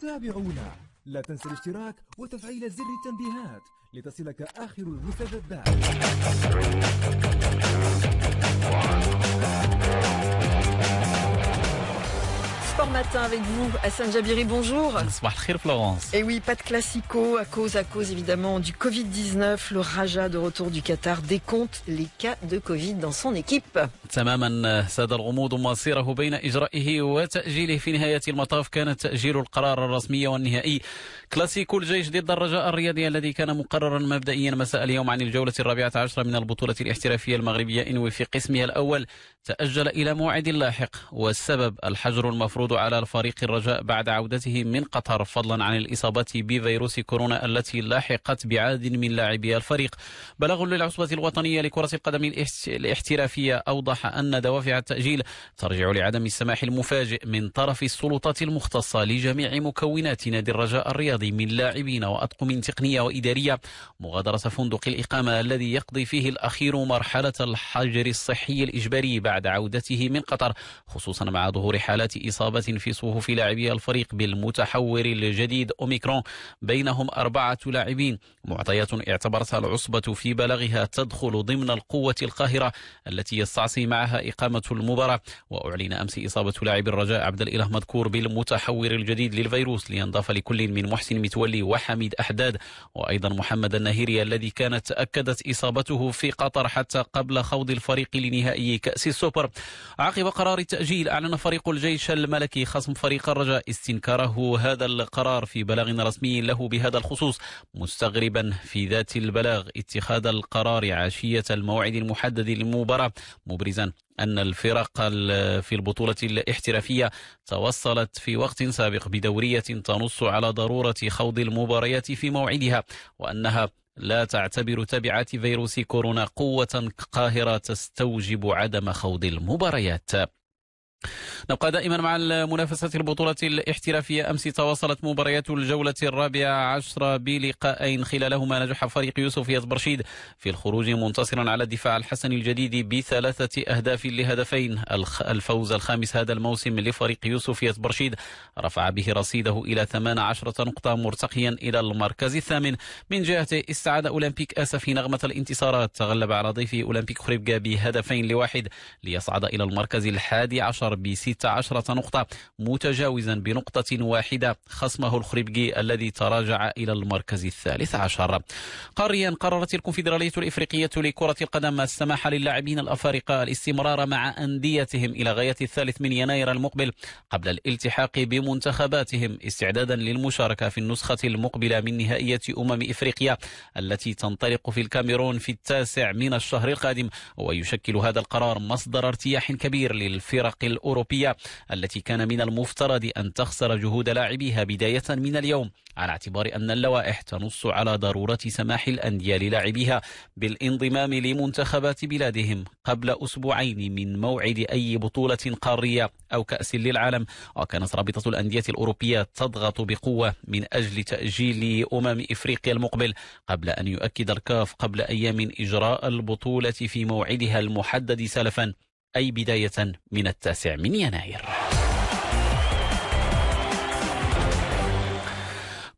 تابعونا لا تنسى الاشتراك وتفعيل زر التنبيهات لتصلك آخر المستجدات matin avec vous, Hassan Jabiri, bonjour. Bonsoir, Florence. Et oui, pas de classico à cause, à cause évidemment du Covid-19. Le Raja de retour du Qatar décompte les cas de Covid dans son équipe. تماما آه، ساد الغموض مصيره بين إجرائه وتأجيله في نهاية المطاف كان تأجيل القرار الرسمي والنهائي كلاسيكو الجيش ضد الرجاء الرياضي الذي كان مقررا مبدئيا مساء اليوم عن الجولة الرابعة عشرة من البطولة الاحترافية المغربية إن في قسمها الأول تأجل إلى موعد لاحق والسبب الحجر المفروض على فريق الرجاء بعد عودته من قطر فضلا عن الإصابة بفيروس كورونا التي لاحقت بعاد من لاعبي الفريق بلاغ للعصبة الوطنية لكرة القدم الاحترافية أوضح أن دوافع التأجيل ترجع لعدم السماح المفاجئ من طرف السلطات المختصة لجميع مكونات نادي الرجاء الرياضي من لاعبين وأطقم تقنية وإدارية مغادرة فندق الإقامة الذي يقضي فيه الأخير مرحلة الحجر الصحي الإجباري بعد عودته من قطر خصوصا مع ظهور حالات إصابة في صفوف لاعبي الفريق بالمتحور الجديد أوميكرون بينهم أربعة لاعبين معطيات اعتبرتها العصبة في بلغها تدخل ضمن القوة القاهرة التي يستعصي معها إقامة المباراة وأعلن أمس إصابة لاعب الرجاء عبد الإله مذكور بالمتحور الجديد للفيروس لينضاف لكل من محسن متولي وحميد أحداد وأيضا محمد النهيري الذي كانت تأكدت إصابته في قطر حتى قبل خوض الفريق لنهائي كأس السوبر عقب قرار التأجيل أعلن فريق الجيش الملكي خصم فريق الرجاء استنكاره هذا القرار في بلاغ رسمي له بهذا الخصوص مستغربا في ذات البلاغ اتخاذ القرار عشية الموعد المحدد للمباراة مبرزا أن الفرق في البطولة الاحترافية توصلت في وقت سابق بدورية تنص على ضرورة خوض المباريات في موعدها وأنها لا تعتبر تبعات فيروس كورونا قوة قاهرة تستوجب عدم خوض المباريات نبقى دائما مع المنافسة البطولة الاحترافية أمس تواصلت مباريات الجولة الرابعة عشرة بلقاءين خلالهما نجح فريق يوسف برشيد في الخروج منتصرا على الدفاع الحسن الجديد بثلاثة أهداف لهدفين الفوز الخامس هذا الموسم لفريق يوسف برشيد رفع به رصيده إلى 18 نقطة مرتقيا إلى المركز الثامن من جهته استعاد أولمبيك آسا في نغمة الانتصارات تغلب على ضيفه أولمبيك خريبكا بهدفين لواحد ليصعد إلى المركز الحادي عشر الدولار ب 16 نقطة متجاوزا بنقطة واحدة خصمه الخريبجي الذي تراجع إلى المركز الثالث عشر قاريا قررت الكونفدرالية الإفريقية لكرة القدم السماح للاعبين الأفارقة الاستمرار مع أنديتهم إلى غاية الثالث من يناير المقبل قبل الالتحاق بمنتخباتهم استعدادا للمشاركة في النسخة المقبلة من نهائية أمم إفريقيا التي تنطلق في الكاميرون في التاسع من الشهر القادم ويشكل هذا القرار مصدر ارتياح كبير للفرق الأولى الأوروبية التي كان من المفترض أن تخسر جهود لاعبيها بداية من اليوم على اعتبار أن اللوائح تنص على ضرورة سماح الأندية للاعبيها بالانضمام لمنتخبات بلادهم قبل أسبوعين من موعد أي بطولة قارية أو كأس للعالم وكانت رابطة الأندية الأوروبية تضغط بقوة من أجل تأجيل أمم إفريقيا المقبل قبل أن يؤكد الكاف قبل أيام إجراء البطولة في موعدها المحدد سلفا أي بداية من التاسع من يناير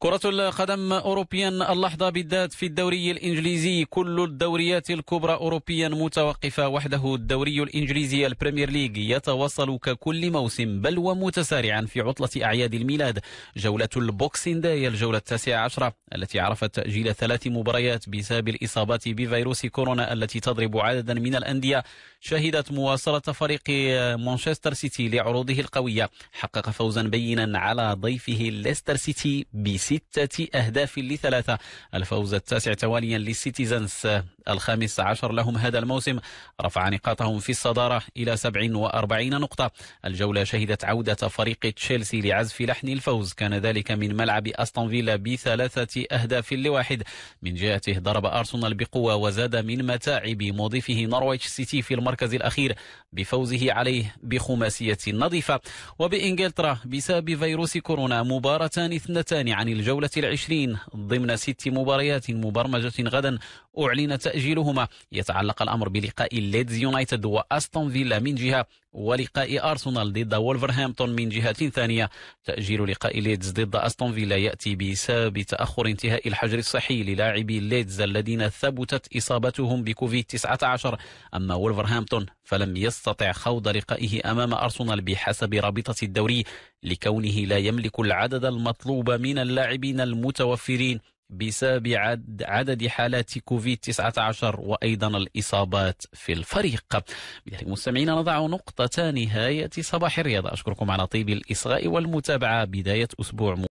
كرة القدم أوروبيا اللحظة بالذات في الدوري الإنجليزي كل الدوريات الكبرى أوروبيا متوقفة وحده الدوري الإنجليزي البريمير ليج يتواصل ككل موسم بل ومتسارعا في عطلة أعياد الميلاد جولة البوكسين داي الجولة التاسعة عشرة التي عرفت تأجيل ثلاث مباريات بسبب الإصابات بفيروس كورونا التي تضرب عددا من الأندية شهدت مواصلة فريق مانشستر سيتي لعروضه القوية حقق فوزا بينا على ضيفه ليستر سيتي بي سي ستة أهداف لثلاثة الفوز التاسع تواليا للسيتيزنز الخامس عشر لهم هذا الموسم رفع نقاطهم في الصدارة إلى 47 نقطة الجولة شهدت عودة فريق تشيلسي لعزف لحن الفوز كان ذلك من ملعب أستون فيلا بثلاثة أهداف لواحد من جهته ضرب أرسنال بقوة وزاد من متاعب مضيفه نورويتش سيتي في المركز الأخير بفوزه عليه بخماسية نظيفة وبإنجلترا بسبب فيروس كورونا مباراتان اثنتان عن الجولة العشرين ضمن ست مباريات مبرمجة غدا أعلن تأجيلهما يتعلق الأمر بلقاء ليدز يونايتد وأستون فيلا من جهة ولقاء أرسنال ضد وولفرهامبتون من جهة ثانية تأجيل لقاء ليدز ضد أستون فيلا يأتي بسبب تأخر انتهاء الحجر الصحي للاعبي ليدز الذين ثبتت إصابتهم بكوفيد 19 أما وولفرهامبتون فلم يستطع خوض لقائه أمام أرسنال بحسب رابطة الدوري لكونه لا يملك العدد المطلوب من اللاعبين المتوفرين بسبب عدد حالات كوفيد 19 وأيضا الإصابات في الفريق بذلك يعني مستمعينا نضع نقطة نهاية صباح الرياضة أشكركم على طيب الإصغاء والمتابعة بداية أسبوع